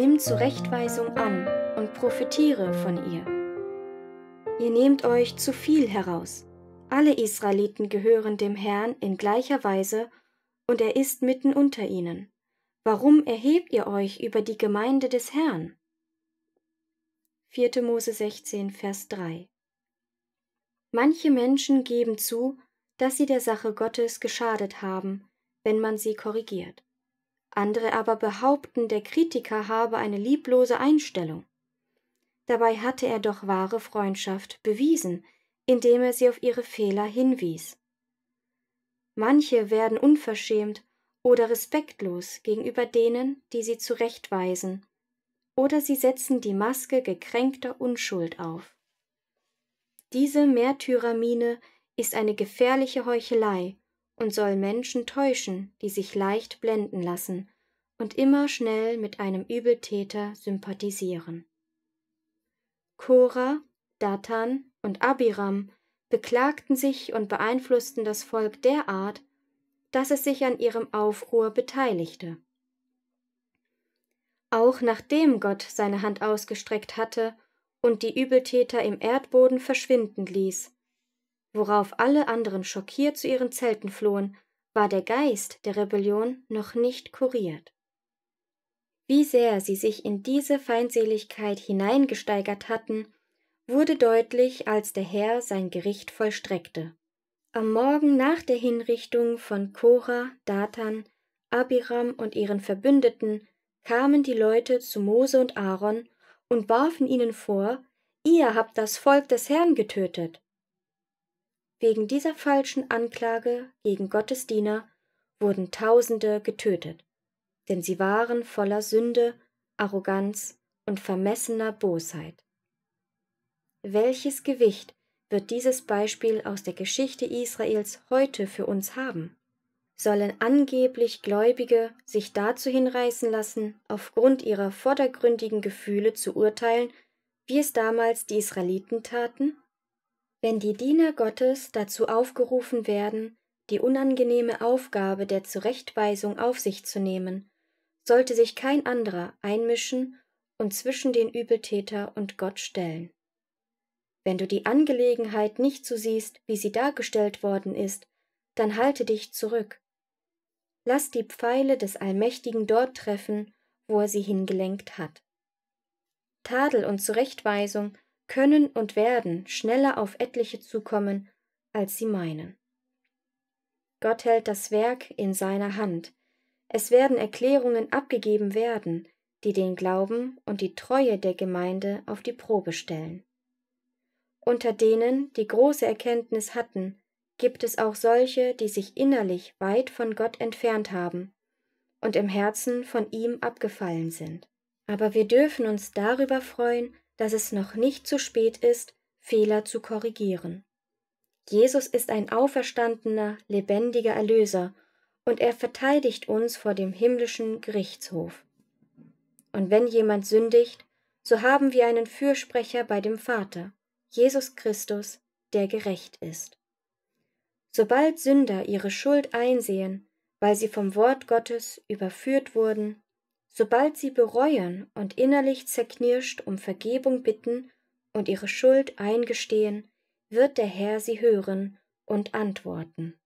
Nimm Zurechtweisung an und profitiere von ihr. Ihr nehmt euch zu viel heraus. Alle Israeliten gehören dem Herrn in gleicher Weise, und er ist mitten unter ihnen. Warum erhebt ihr euch über die Gemeinde des Herrn? 4. Mose 16, Vers 3 Manche Menschen geben zu, dass sie der Sache Gottes geschadet haben, wenn man sie korrigiert. Andere aber behaupten, der Kritiker habe eine lieblose Einstellung. Dabei hatte er doch wahre Freundschaft bewiesen, indem er sie auf ihre Fehler hinwies. Manche werden unverschämt oder respektlos gegenüber denen, die sie zurechtweisen, oder sie setzen die Maske gekränkter Unschuld auf. Diese Märtyrermine ist eine gefährliche Heuchelei, und soll Menschen täuschen, die sich leicht blenden lassen und immer schnell mit einem Übeltäter sympathisieren. Korah, Datan und Abiram beklagten sich und beeinflussten das Volk derart, dass es sich an ihrem Aufruhr beteiligte. Auch nachdem Gott seine Hand ausgestreckt hatte und die Übeltäter im Erdboden verschwinden ließ, worauf alle anderen schockiert zu ihren Zelten flohen, war der Geist der Rebellion noch nicht kuriert. Wie sehr sie sich in diese Feindseligkeit hineingesteigert hatten, wurde deutlich, als der Herr sein Gericht vollstreckte. Am Morgen nach der Hinrichtung von Korah, Datan, Abiram und ihren Verbündeten kamen die Leute zu Mose und Aaron und warfen ihnen vor, ihr habt das Volk des Herrn getötet. Wegen dieser falschen Anklage gegen Gottes Diener wurden Tausende getötet, denn sie waren voller Sünde, Arroganz und vermessener Bosheit. Welches Gewicht wird dieses Beispiel aus der Geschichte Israels heute für uns haben? Sollen angeblich Gläubige sich dazu hinreißen lassen, aufgrund ihrer vordergründigen Gefühle zu urteilen, wie es damals die Israeliten taten? Wenn die Diener Gottes dazu aufgerufen werden, die unangenehme Aufgabe der Zurechtweisung auf sich zu nehmen, sollte sich kein anderer einmischen und zwischen den Übeltäter und Gott stellen. Wenn du die Angelegenheit nicht so siehst, wie sie dargestellt worden ist, dann halte dich zurück. Lass die Pfeile des Allmächtigen dort treffen, wo er sie hingelenkt hat. Tadel und Zurechtweisung können und werden schneller auf etliche zukommen, als sie meinen. Gott hält das Werk in seiner Hand. Es werden Erklärungen abgegeben werden, die den Glauben und die Treue der Gemeinde auf die Probe stellen. Unter denen, die große Erkenntnis hatten, gibt es auch solche, die sich innerlich weit von Gott entfernt haben und im Herzen von ihm abgefallen sind. Aber wir dürfen uns darüber freuen, dass es noch nicht zu spät ist, Fehler zu korrigieren. Jesus ist ein auferstandener, lebendiger Erlöser, und er verteidigt uns vor dem himmlischen Gerichtshof. Und wenn jemand sündigt, so haben wir einen Fürsprecher bei dem Vater, Jesus Christus, der gerecht ist. Sobald Sünder ihre Schuld einsehen, weil sie vom Wort Gottes überführt wurden, Sobald sie bereuen und innerlich zerknirscht um Vergebung bitten und ihre Schuld eingestehen, wird der Herr sie hören und antworten.